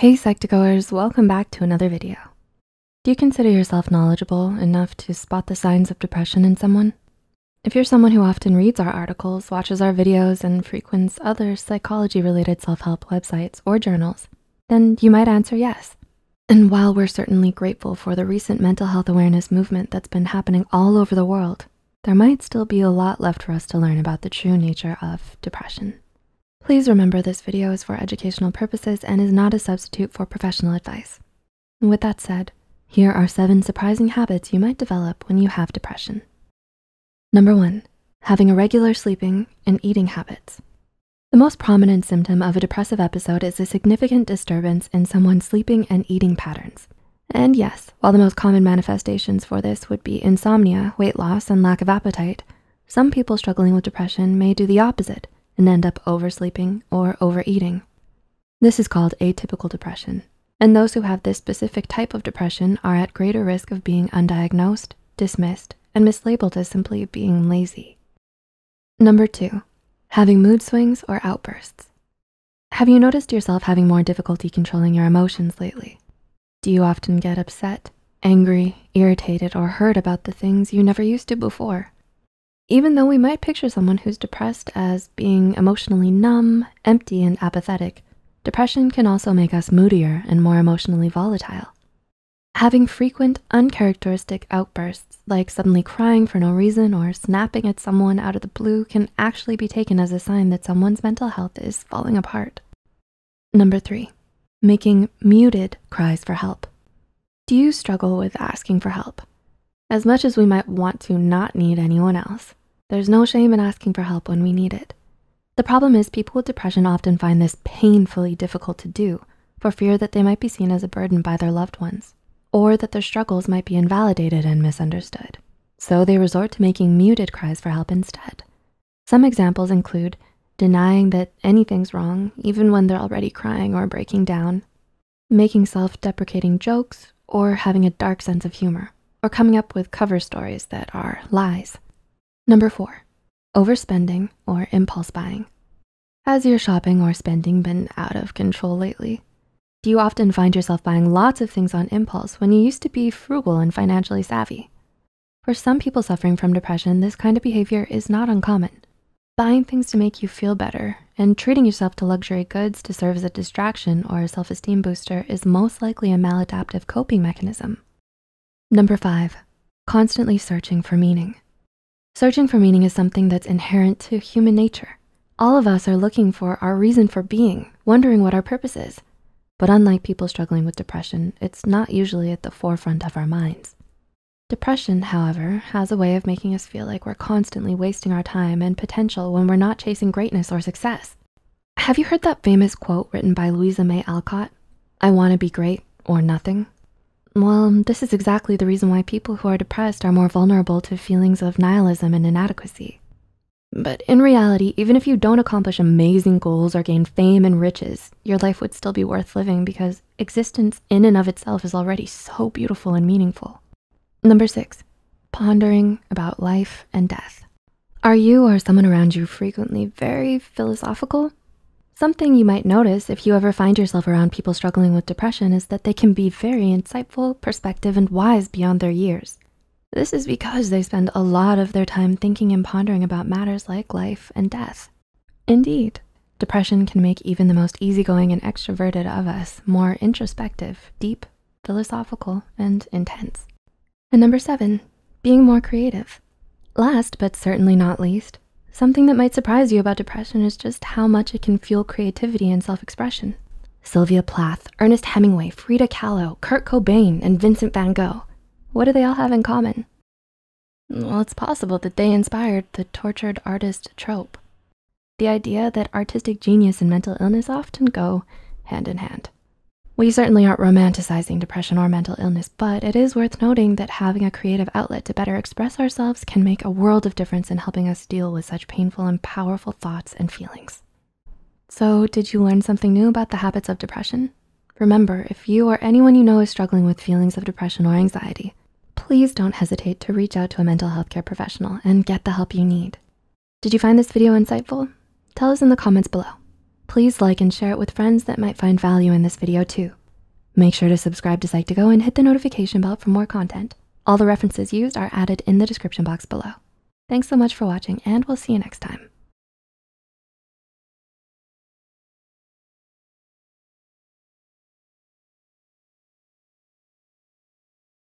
Hey Psych2Goers, welcome back to another video. Do you consider yourself knowledgeable enough to spot the signs of depression in someone? If you're someone who often reads our articles, watches our videos, and frequents other psychology-related self-help websites or journals, then you might answer yes. And while we're certainly grateful for the recent mental health awareness movement that's been happening all over the world, there might still be a lot left for us to learn about the true nature of depression. Please remember this video is for educational purposes and is not a substitute for professional advice. With that said, here are seven surprising habits you might develop when you have depression. Number one, having irregular sleeping and eating habits. The most prominent symptom of a depressive episode is a significant disturbance in someone's sleeping and eating patterns. And yes, while the most common manifestations for this would be insomnia, weight loss, and lack of appetite, some people struggling with depression may do the opposite and end up oversleeping or overeating. This is called atypical depression, and those who have this specific type of depression are at greater risk of being undiagnosed, dismissed, and mislabeled as simply being lazy. Number two, having mood swings or outbursts. Have you noticed yourself having more difficulty controlling your emotions lately? Do you often get upset, angry, irritated, or hurt about the things you never used to before? even though we might picture someone who's depressed as being emotionally numb, empty, and apathetic, depression can also make us moodier and more emotionally volatile. Having frequent uncharacteristic outbursts, like suddenly crying for no reason or snapping at someone out of the blue can actually be taken as a sign that someone's mental health is falling apart. Number three, making muted cries for help. Do you struggle with asking for help? As much as we might want to not need anyone else, there's no shame in asking for help when we need it. The problem is people with depression often find this painfully difficult to do for fear that they might be seen as a burden by their loved ones or that their struggles might be invalidated and misunderstood. So they resort to making muted cries for help instead. Some examples include denying that anything's wrong, even when they're already crying or breaking down, making self-deprecating jokes, or having a dark sense of humor, or coming up with cover stories that are lies. Number four, overspending or impulse buying. Has your shopping or spending been out of control lately? Do you often find yourself buying lots of things on impulse when you used to be frugal and financially savvy? For some people suffering from depression, this kind of behavior is not uncommon. Buying things to make you feel better and treating yourself to luxury goods to serve as a distraction or a self-esteem booster is most likely a maladaptive coping mechanism. Number five, constantly searching for meaning. Searching for meaning is something that's inherent to human nature. All of us are looking for our reason for being, wondering what our purpose is. But unlike people struggling with depression, it's not usually at the forefront of our minds. Depression, however, has a way of making us feel like we're constantly wasting our time and potential when we're not chasing greatness or success. Have you heard that famous quote written by Louisa May Alcott? I wanna be great or nothing. Well, um, this is exactly the reason why people who are depressed are more vulnerable to feelings of nihilism and inadequacy. But in reality, even if you don't accomplish amazing goals or gain fame and riches, your life would still be worth living because existence in and of itself is already so beautiful and meaningful. Number six, pondering about life and death. Are you or someone around you frequently very philosophical? Something you might notice if you ever find yourself around people struggling with depression is that they can be very insightful, perspective, and wise beyond their years. This is because they spend a lot of their time thinking and pondering about matters like life and death. Indeed, depression can make even the most easygoing and extroverted of us more introspective, deep, philosophical, and intense. And number seven, being more creative. Last but certainly not least, Something that might surprise you about depression is just how much it can fuel creativity and self-expression. Sylvia Plath, Ernest Hemingway, Frida Kahlo, Kurt Cobain, and Vincent van Gogh. What do they all have in common? Well, it's possible that they inspired the tortured artist trope. The idea that artistic genius and mental illness often go hand in hand. We certainly aren't romanticizing depression or mental illness, but it is worth noting that having a creative outlet to better express ourselves can make a world of difference in helping us deal with such painful and powerful thoughts and feelings. So did you learn something new about the habits of depression? Remember, if you or anyone you know is struggling with feelings of depression or anxiety, please don't hesitate to reach out to a mental health care professional and get the help you need. Did you find this video insightful? Tell us in the comments below. Please like and share it with friends that might find value in this video too. Make sure to subscribe to Psych2Go and hit the notification bell for more content. All the references used are added in the description box below. Thanks so much for watching and we'll see you next time.